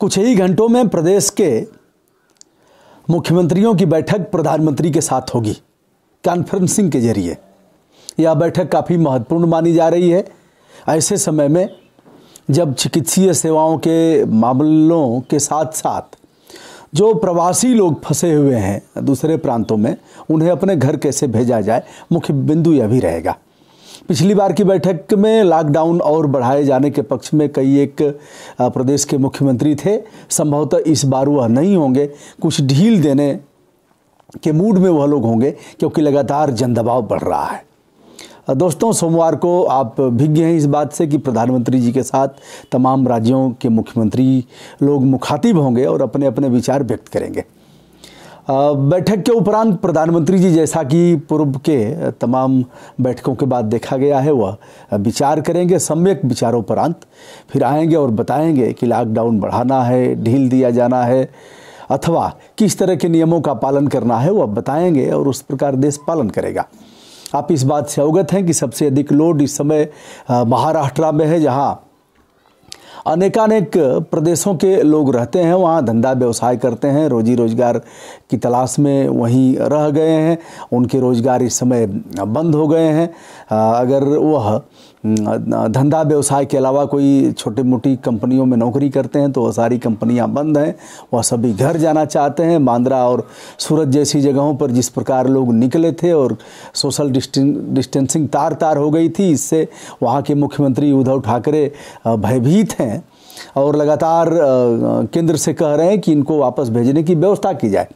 कुछ ही घंटों में प्रदेश के मुख्यमंत्रियों की बैठक प्रधानमंत्री के साथ होगी कॉन्फ्रेंसिंग के जरिए यह बैठक काफ़ी महत्वपूर्ण मानी जा रही है ऐसे समय में जब चिकित्सीय सेवाओं के मामलों के साथ साथ जो प्रवासी लोग फंसे हुए हैं दूसरे प्रांतों में उन्हें अपने घर कैसे भेजा जाए मुख्य बिंदु यह भी रहेगा पिछली बार की बैठक में लॉकडाउन और बढ़ाए जाने के पक्ष में कई एक प्रदेश के मुख्यमंत्री थे संभवतः इस बार वह नहीं होंगे कुछ ढील देने के मूड में वह लोग होंगे क्योंकि लगातार जनदबाव बढ़ रहा है दोस्तों सोमवार को आप भिज्ञ हैं इस बात से कि प्रधानमंत्री जी के साथ तमाम राज्यों के मुख्यमंत्री लोग मुखातिब होंगे और अपने अपने विचार व्यक्त करेंगे बैठक के उपरांत प्रधानमंत्री जी जैसा कि पूर्व के तमाम बैठकों के बाद देखा गया है वह विचार करेंगे सम्यक विचारोपरांत फिर आएंगे और बताएंगे कि लॉकडाउन बढ़ाना है ढील दिया जाना है अथवा किस तरह के नियमों का पालन करना है वह बताएंगे और उस प्रकार देश पालन करेगा आप इस बात से अवगत हैं कि सबसे अधिक लोड इस समय महाराष्ट्र में है जहाँ अनेकानेक प्रदेशों के लोग रहते हैं वहाँ धंधा व्यवसाय करते हैं रोजी रोजगार की तलाश में वहीं रह गए हैं उनके रोजगार इस समय बंद हो गए हैं अगर वह हम्म, धंधा व्यवसाय के अलावा कोई छोटी मोटी कंपनियों में नौकरी करते हैं तो वह सारी कंपनियां बंद हैं वह सभी घर जाना चाहते हैं बांद्रा और सूरत जैसी जगहों पर जिस प्रकार लोग निकले थे और सोशल डिस्टेंसिंग तार तार हो गई थी इससे वहाँ के मुख्यमंत्री उद्धव ठाकरे भयभीत हैं और लगातार केंद्र से कह रहे हैं कि इनको वापस भेजने की व्यवस्था की जाए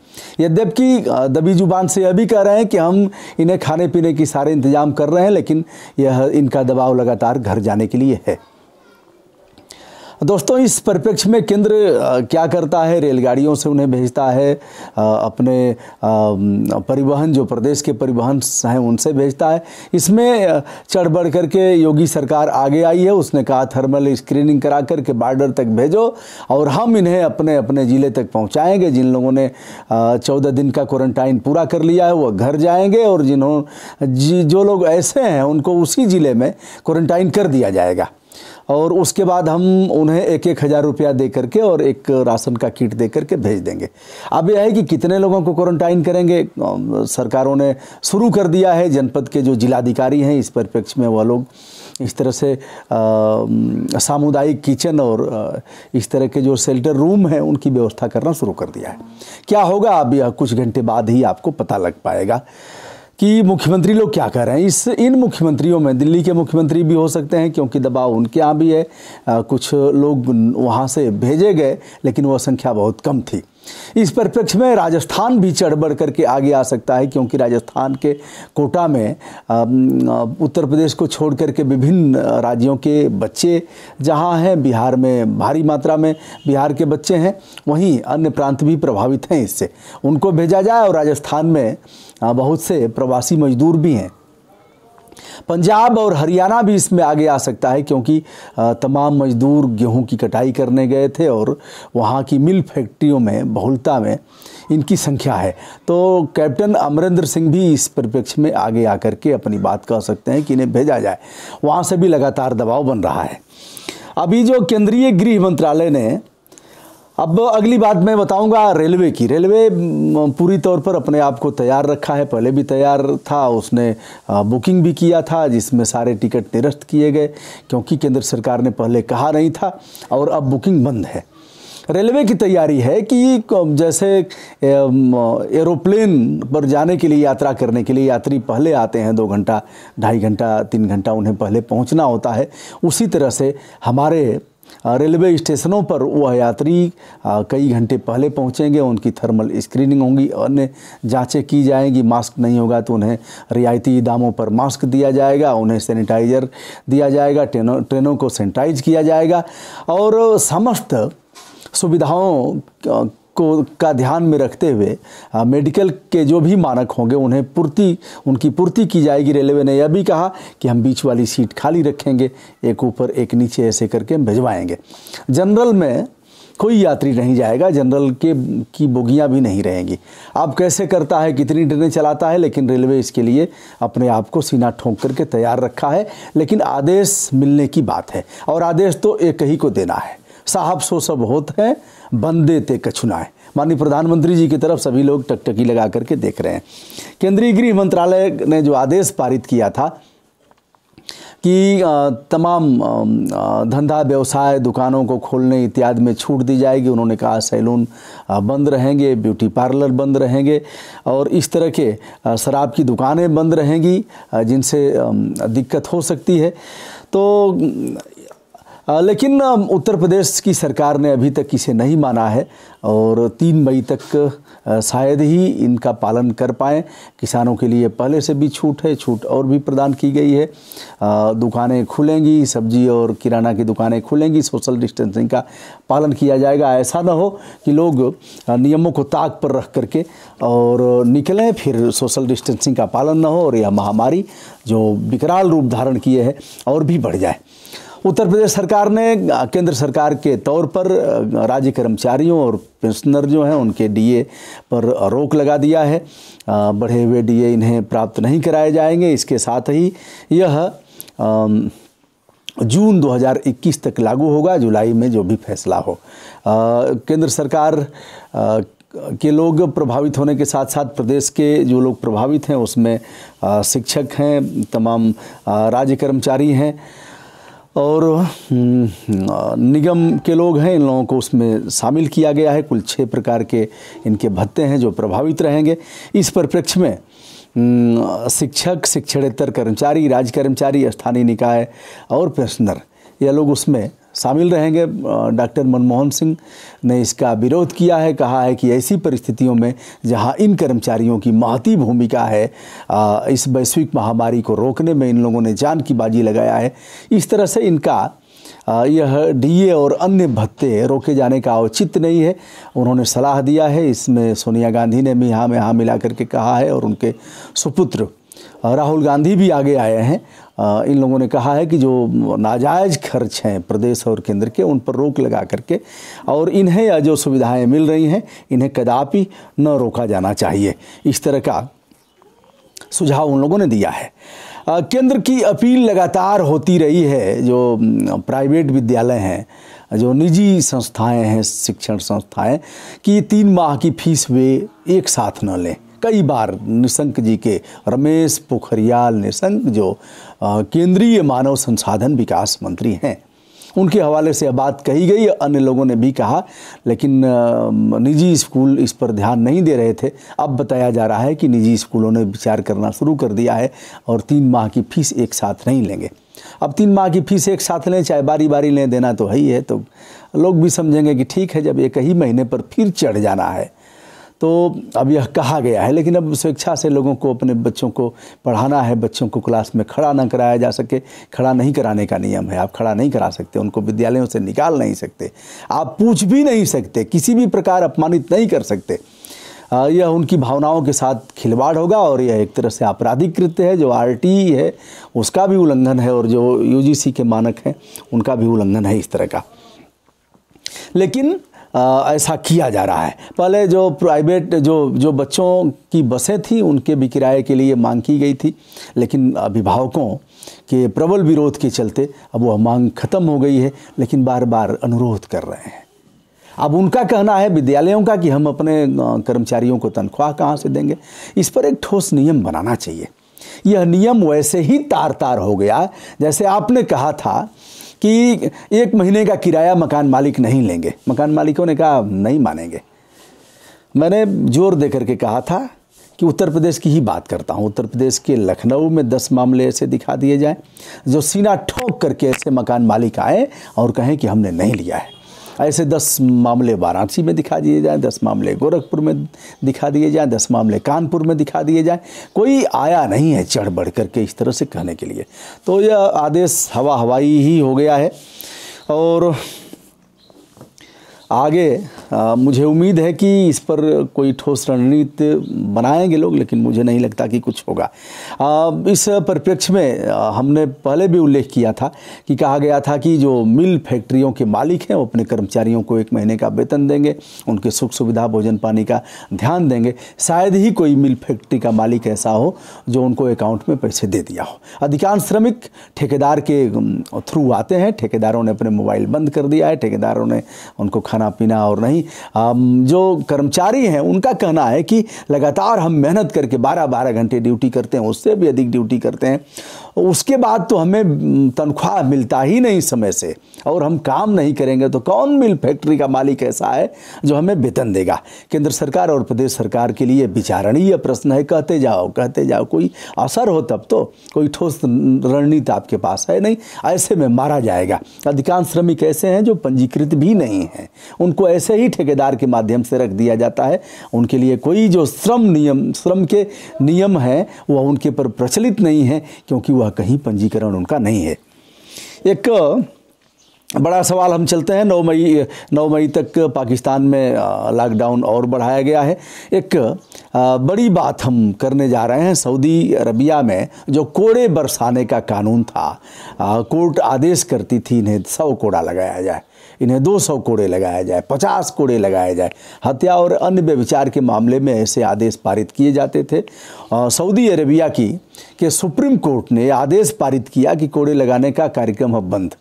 यद्यपि दबी जुबान से यह भी कह रहे हैं कि हम इन्हें खाने पीने की सारे इंतजाम कर रहे हैं लेकिन यह इनका दबाव लगातार घर जाने के लिए है दोस्तों इस परिप्रेक्ष्य में केंद्र क्या करता है रेलगाड़ियों से उन्हें भेजता है अपने परिवहन जो प्रदेश के परिवहन हैं उनसे भेजता है इसमें चढ़ बढ़ करके योगी सरकार आगे आई है उसने कहा थर्मल स्क्रीनिंग करा करके बॉर्डर तक भेजो और हम इन्हें अपने अपने ज़िले तक पहुँचाएँगे जिन लोगों ने चौदह दिन का क्वारंटाइन पूरा कर लिया है वह घर जाएंगे और जिन्हों जो लोग ऐसे हैं उनको उसी ज़िले में क्वारंटाइन कर दिया जाएगा और उसके बाद हम उन्हें एक एक हज़ार रुपया दे करके और एक राशन का किट दे करके भेज देंगे अब यह है कि कितने लोगों को क्वारंटाइन करेंगे सरकारों ने शुरू कर दिया है जनपद के जो जिलाधिकारी हैं इस परिप्रेक्ष्य में वह लोग इस तरह से सामुदायिक किचन और इस तरह के जो शेल्टर रूम हैं उनकी व्यवस्था करना शुरू कर दिया है क्या होगा अब यह कुछ घंटे बाद ही आपको पता लग पाएगा कि मुख्यमंत्री लोग क्या कर रहे हैं इस इन मुख्यमंत्रियों में दिल्ली के मुख्यमंत्री भी हो सकते हैं क्योंकि दबाव उनके यहाँ भी है आ, कुछ लोग वहाँ से भेजे गए लेकिन वह संख्या बहुत कम थी इस परिप्रेक्ष्य में राजस्थान भी चढ़ बढ़ करके आगे आ सकता है क्योंकि राजस्थान के कोटा में उत्तर प्रदेश को छोड़ करके विभिन्न राज्यों के बच्चे जहां हैं बिहार में भारी मात्रा में बिहार के बच्चे हैं वहीं अन्य प्रांत भी प्रभावित हैं इससे उनको भेजा जाए और राजस्थान में बहुत से प्रवासी मजदूर भी हैं पंजाब और हरियाणा भी इसमें आगे आ सकता है क्योंकि तमाम मजदूर गेहूं की कटाई करने गए थे और वहां की मिल फैक्ट्रियों में बहुलता में इनकी संख्या है तो कैप्टन अमरिंदर सिंह भी इस परिप्रेक्ष्य में आगे आकर के अपनी बात कह सकते हैं कि इन्हें भेजा जाए वहाँ से भी लगातार दबाव बन रहा है अभी जो केंद्रीय गृह मंत्रालय ने अब अगली बात मैं बताऊंगा रेलवे की रेलवे पूरी तौर पर अपने आप को तैयार रखा है पहले भी तैयार था उसने बुकिंग भी किया था जिसमें सारे टिकट निरस्त किए गए क्योंकि केंद्र सरकार ने पहले कहा नहीं था और अब बुकिंग बंद है रेलवे की तैयारी है कि जैसे एरोप्लेन पर जाने के लिए यात्रा करने के लिए यात्री पहले आते हैं दो घंटा ढाई घंटा तीन घंटा उन्हें पहले पहुंचना होता है उसी तरह से हमारे रेलवे स्टेशनों पर वह यात्री कई घंटे पहले पहुंचेंगे उनकी थर्मल स्क्रीनिंग होंगी अन्य जांचें की जाएंगी मास्क नहीं होगा तो उन्हें रियायती दामों पर मास्क दिया जाएगा उन्हें सैनिटाइज़र दिया जाएगा ट्रेनों ट्रेनों को सैनिटाइज किया जाएगा और समस्त सुविधाओं को का ध्यान में रखते हुए आ, मेडिकल के जो भी मानक होंगे उन्हें पूर्ति उनकी पूर्ति की जाएगी रेलवे ने यह भी कहा कि हम बीच वाली सीट खाली रखेंगे एक ऊपर एक नीचे ऐसे करके हम भिजवाएंगे जनरल में कोई यात्री नहीं जाएगा जनरल के की बोगियाँ भी नहीं रहेंगी अब कैसे करता है कितनी ट्रेनें चलाता है लेकिन रेलवे इसके लिए अपने आप को सीना ठोंक करके तैयार रखा है लेकिन आदेश मिलने की बात है और आदेश तो एक ही को देना है साहब सो सब होते हैं बंदे ते कछुनाए माननीय प्रधानमंत्री जी की तरफ सभी लोग टकटकी लगा करके देख रहे हैं केंद्रीय गृह मंत्रालय ने जो आदेश पारित किया था कि तमाम धंधा व्यवसाय दुकानों को खोलने इत्यादि में छूट दी जाएगी उन्होंने कहा सैलून बंद रहेंगे ब्यूटी पार्लर बंद रहेंगे और इस तरह के शराब की दुकानें बंद रहेंगी जिनसे दिक्कत हो सकती है तो लेकिन उत्तर प्रदेश की सरकार ने अभी तक इसे नहीं माना है और तीन मई तक शायद ही इनका पालन कर पाएँ किसानों के लिए पहले से भी छूट है छूट और भी प्रदान की गई है दुकानें खुलेंगी सब्जी और किराना की दुकानें खुलेंगी सोशल डिस्टेंसिंग का पालन किया जाएगा ऐसा ना हो कि लोग नियमों को ताक पर रख करके और निकलें फिर सोशल डिस्टेंसिंग का पालन ना हो और यह महामारी जो विकराल रूप धारण किए है और भी बढ़ जाए उत्तर प्रदेश सरकार ने केंद्र सरकार के तौर पर राज्य कर्मचारियों और पेंशनर जो हैं उनके डीए पर रोक लगा दिया है बढ़े हुए डीए इन्हें प्राप्त नहीं कराए जाएंगे इसके साथ ही यह जून 2021 तक लागू होगा जुलाई में जो भी फैसला हो केंद्र सरकार आ, के लोग प्रभावित होने के साथ साथ प्रदेश के जो लोग प्रभावित हैं उसमें शिक्षक हैं तमाम राज्य कर्मचारी हैं और हम्म, निगम के लोग हैं इन लोगों को उसमें शामिल किया गया है कुल छः प्रकार के इनके भत्ते हैं जो प्रभावित रहेंगे इस परिप्रेक्ष्य में हम्म, शिक्षक शिक्षणेतर कर्मचारी राज्य कर्मचारी स्थानीय निकाय और पेंशनर यह लोग उसमें शामिल रहेंगे डॉक्टर मनमोहन सिंह ने इसका विरोध किया है कहा है कि ऐसी परिस्थितियों में जहां इन कर्मचारियों की महती भूमिका है इस वैश्विक महामारी को रोकने में इन लोगों ने जान की बाजी लगाया है इस तरह से इनका यह डीए और अन्य भत्ते रोके जाने का औचित्य नहीं है उन्होंने सलाह दिया है इसमें सोनिया गांधी ने भी हाँ में हाँ मिला करके कहा है और उनके सुपुत्र राहुल गांधी भी आगे आए हैं इन लोगों ने कहा है कि जो नाजायज़ खर्च हैं प्रदेश और केंद्र के उन पर रोक लगा करके और इन्हें जो सुविधाएं मिल रही हैं इन्हें कदापि न रोका जाना चाहिए इस तरह का सुझाव उन लोगों ने दिया है केंद्र की अपील लगातार होती रही है जो प्राइवेट विद्यालय हैं जो निजी संस्थाएं हैं शिक्षण संस्थाएं कि तीन माह की फीस वे एक साथ न लें कई बार निशंक जी के रमेश पोखरियाल निशंक जो केंद्रीय मानव संसाधन विकास मंत्री हैं उनके हवाले से बात कही गई अन्य लोगों ने भी कहा लेकिन निजी स्कूल इस पर ध्यान नहीं दे रहे थे अब बताया जा रहा है कि निजी स्कूलों ने विचार करना शुरू कर दिया है और तीन माह की फीस एक साथ नहीं लेंगे अब तीन माह की फीस एक साथ लें चाहे बारी बारी लें देना तो है ही है तो लोग भी समझेंगे कि ठीक है जब एक ही महीने पर फिर चढ़ जाना है तो अब यह कहा गया है लेकिन अब स्वेच्छा से लोगों को अपने बच्चों को पढ़ाना है बच्चों को क्लास में खड़ा ना कराया जा सके खड़ा नहीं कराने का नियम है आप खड़ा नहीं करा सकते उनको विद्यालयों से निकाल नहीं सकते आप पूछ भी नहीं सकते किसी भी प्रकार अपमानित नहीं कर सकते यह उनकी भावनाओं के साथ खिलवाड़ होगा और यह एक तरह से आपराधिक कृत्य है जो आर है उसका भी उल्लंघन है और जो यू के मानक हैं उनका भी उल्लंघन है इस तरह का लेकिन ऐसा किया जा रहा है पहले जो प्राइवेट जो जो बच्चों की बसें थी उनके भी किराए के लिए मांग की गई थी लेकिन अभिभावकों के प्रबल विरोध के चलते अब वह मांग खत्म हो गई है लेकिन बार बार अनुरोध कर रहे हैं अब उनका कहना है विद्यालयों का कि हम अपने कर्मचारियों को तनख्वाह कहाँ से देंगे इस पर एक ठोस नियम बनाना चाहिए यह नियम वैसे ही तार तार हो गया जैसे आपने कहा था कि एक महीने का किराया मकान मालिक नहीं लेंगे मकान मालिकों ने कहा नहीं मानेंगे मैंने जोर दे करके कहा था कि उत्तर प्रदेश की ही बात करता हूँ उत्तर प्रदेश के लखनऊ में दस मामले ऐसे दिखा दिए जाएं जो सीना ठोक करके ऐसे मकान मालिक आए और कहें कि हमने नहीं लिया है ऐसे दस मामले वाराणसी में दिखा दिए जाएँ दस मामले गोरखपुर में दिखा दिए जाएँ दस मामले कानपुर में दिखा दिए जाएँ कोई आया नहीं है चढ़ बढ़ करके इस तरह से कहने के लिए तो यह आदेश हवा हवाई ही हो गया है और आगे आ, मुझे उम्मीद है कि इस पर कोई ठोस रणनीति बनाएंगे लोग लेकिन मुझे नहीं लगता कि कुछ होगा आ, इस परिप्रेक्ष्य में आ, हमने पहले भी उल्लेख किया था कि कहा गया था कि जो मिल फैक्ट्रियों के मालिक हैं वो अपने कर्मचारियों को एक महीने का वेतन देंगे उनके सुख सुविधा भोजन पानी का ध्यान देंगे शायद ही कोई मिल फैक्ट्री का मालिक ऐसा हो जो उनको अकाउंट में पैसे दे दिया हो अधिकांश श्रमिक ठेकेदार के थ्रू आते हैं ठेकेदारों ने अपने मोबाइल बंद कर दिया है ठेकेदारों ने उनको खाना पीना और नहीं हमारी जो कर्मचारी हैं उनका कहना है कि लगातार हम मेहनत करके बारह बारह घंटे ड्यूटी करते हैं उससे भी अधिक ड्यूटी करते हैं उसके बाद तो हमें तनख्वाह मिलता ही नहीं समय से और हम काम नहीं करेंगे तो कौन मिल फैक्ट्री का मालिक ऐसा है जो हमें वेतन देगा केंद्र सरकार और प्रदेश सरकार के लिए विचारणीय प्रश्न है कहते जाओ कहते जाओ कोई असर हो तब तो कोई ठोस रणनीति आपके पास है नहीं ऐसे में मारा जाएगा अधिकांश श्रमिक ऐसे हैं जो पंजीकृत भी नहीं हैं उनको ऐसे ही ही ठेकेदार के माध्यम से रख दिया जाता है उनके लिए कोई जो श्रम नियम श्रम के नियम हैं वह उनके पर प्रचलित नहीं है क्योंकि वह कहीं पंजीकरण उनका नहीं है एक बड़ा सवाल हम चलते हैं नौ मई नौ मई तक पाकिस्तान में लॉकडाउन और बढ़ाया गया है एक बड़ी बात हम करने जा रहे हैं सऊदी अरबिया में जो कोड़े बरसाने का कानून था कोर्ट आदेश करती थी इन्हें सौ कोड़ा लगाया जाए इन्हें 200 कोड़े लगाए जाए 50 कोड़े लगाए जाए हत्या और अन्य व्यविचार के मामले में ऐसे आदेश पारित किए जाते थे सऊदी अरेबिया की के सुप्रीम कोर्ट ने आदेश पारित किया कि कोड़े लगाने का कार्यक्रम अब बंद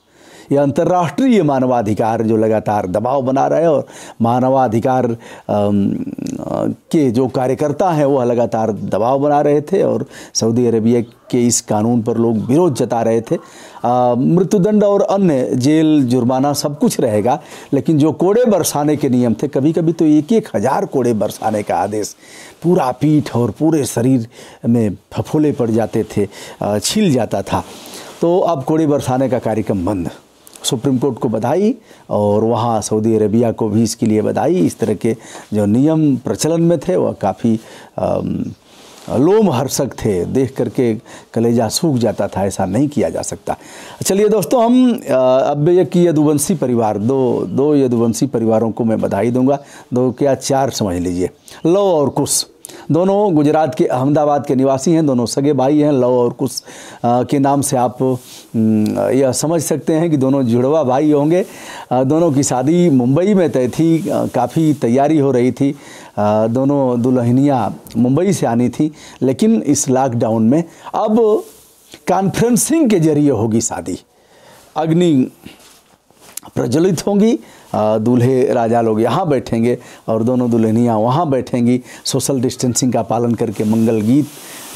ये अंतर्राष्ट्रीय मानवाधिकार जो लगातार दबाव बना रहा है और मानवाधिकार के जो कार्यकर्ता हैं वह लगातार दबाव बना रहे थे और सऊदी अरबिया के इस कानून पर लोग विरोध जता रहे थे मृत्युदंड और अन्य जेल जुर्माना सब कुछ रहेगा लेकिन जो कोड़े बरसाने के नियम थे कभी कभी तो एक एक हज़ार कोड़े बरसाने का आदेश पूरा पीठ और पूरे शरीर में फफोले पड़ जाते थे छील जाता था तो अब कोड़े बरसाने का कार्यक्रम बंद सुप्रीम कोर्ट को बधाई और वहाँ सऊदी अरबिया को भी इसके लिए बधाई इस तरह के जो नियम प्रचलन में थे वह काफ़ी लोम हर्षक थे देख करके कलेजा सूख जाता था ऐसा नहीं किया जा सकता चलिए दोस्तों हम अब की यदुवंशी परिवार दो दो यदुवंशी परिवारों को मैं बधाई दूंगा दो क्या चार समझ लीजिए लव और कुश दोनों गुजरात के अहमदाबाद के निवासी हैं दोनों सगे भाई हैं लव और कुश के नाम से आप यह समझ सकते हैं कि दोनों जुड़वा भाई होंगे दोनों की शादी मुंबई में तय थी काफ़ी तैयारी हो रही थी दोनों दुल्हनियाँ मुंबई से आनी थी लेकिन इस लॉकडाउन में अब कॉन्फ्रेंसिंग के जरिए होगी शादी अग्नि प्रज्वलित होंगी दूल्हे राजा लोग यहाँ बैठेंगे और दोनों दुल्हनियाँ वहाँ बैठेंगी सोशल डिस्टेंसिंग का पालन करके मंगल गीत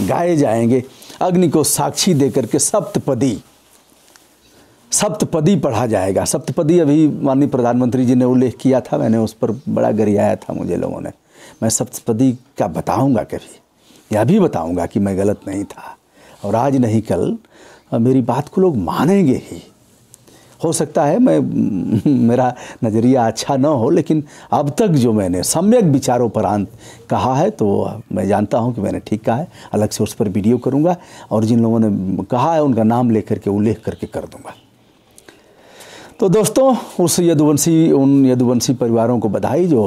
गाए जाएंगे अग्नि को साक्षी देकर के सप्तपदी सप्तपदी पढ़ा जाएगा सप्तपदी अभी माननीय प्रधानमंत्री जी ने उल्लेख किया था मैंने उस पर बड़ा गरियाया था मुझे लोगों ने मैं सप्तपदी का बताऊंगा कभी यह भी बताऊंगा कि मैं गलत नहीं था और आज नहीं कल मेरी बात को लोग मानेंगे ही हो सकता है मैं मेरा नज़रिया अच्छा ना हो लेकिन अब तक जो मैंने सम्यक विचारों पर अंत कहा है तो मैं जानता हूँ कि मैंने ठीक कहा है अलग से उस पर वीडियो करूँगा और जिन लोगों ने कहा है उनका नाम लेकर के उल्लेख करके कर दूँगा तो दोस्तों उस यदुवंशी उन यदुवंशी परिवारों को बधाई जो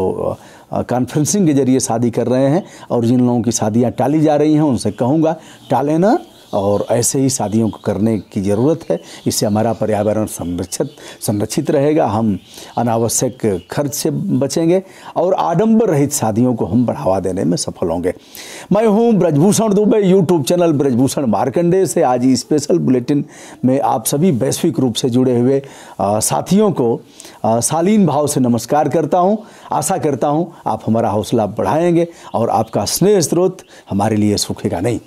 कॉन्फ्रेंसिंग के जरिए शादी कर रहे हैं और जिन लोगों की शादियां टाली जा रही हैं उनसे कहूँगा टालें ना और ऐसे ही शादियों को करने की ज़रूरत है इससे हमारा पर्यावरण संरक्षित संरक्षित रहेगा हम अनावश्यक खर्च से बचेंगे और आडंबर रहित शादियों को हम बढ़ावा देने में सफल होंगे मैं हूं ब्रजभूषण दुबे यूट्यूब चैनल ब्रजभूषण मार्कंडे से आज स्पेशल बुलेटिन में आप सभी वैश्विक रूप से जुड़े हुए साथियों को शालीन भाव से नमस्कार करता हूँ आशा करता हूँ आप हमारा हौसला बढ़ाएंगे और आपका स्नेह स्रोत हमारे लिए सूखेगा नहीं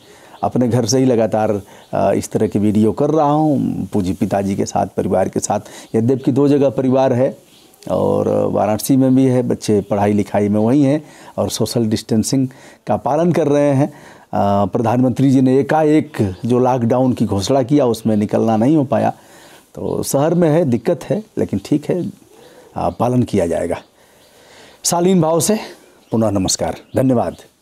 अपने घर से ही लगातार इस तरह की वीडियो कर रहा हूँ पूजी पिताजी के साथ परिवार के साथ यद्यप की दो जगह परिवार है और वाराणसी में भी है बच्चे पढ़ाई लिखाई में वहीं हैं और सोशल डिस्टेंसिंग का पालन कर रहे हैं प्रधानमंत्री जी ने एकाएक जो लॉकडाउन की घोषणा किया उसमें निकलना नहीं हो पाया तो शहर में है दिक्कत है लेकिन ठीक है पालन किया जाएगा शालीन भाव से पुनः नमस्कार धन्यवाद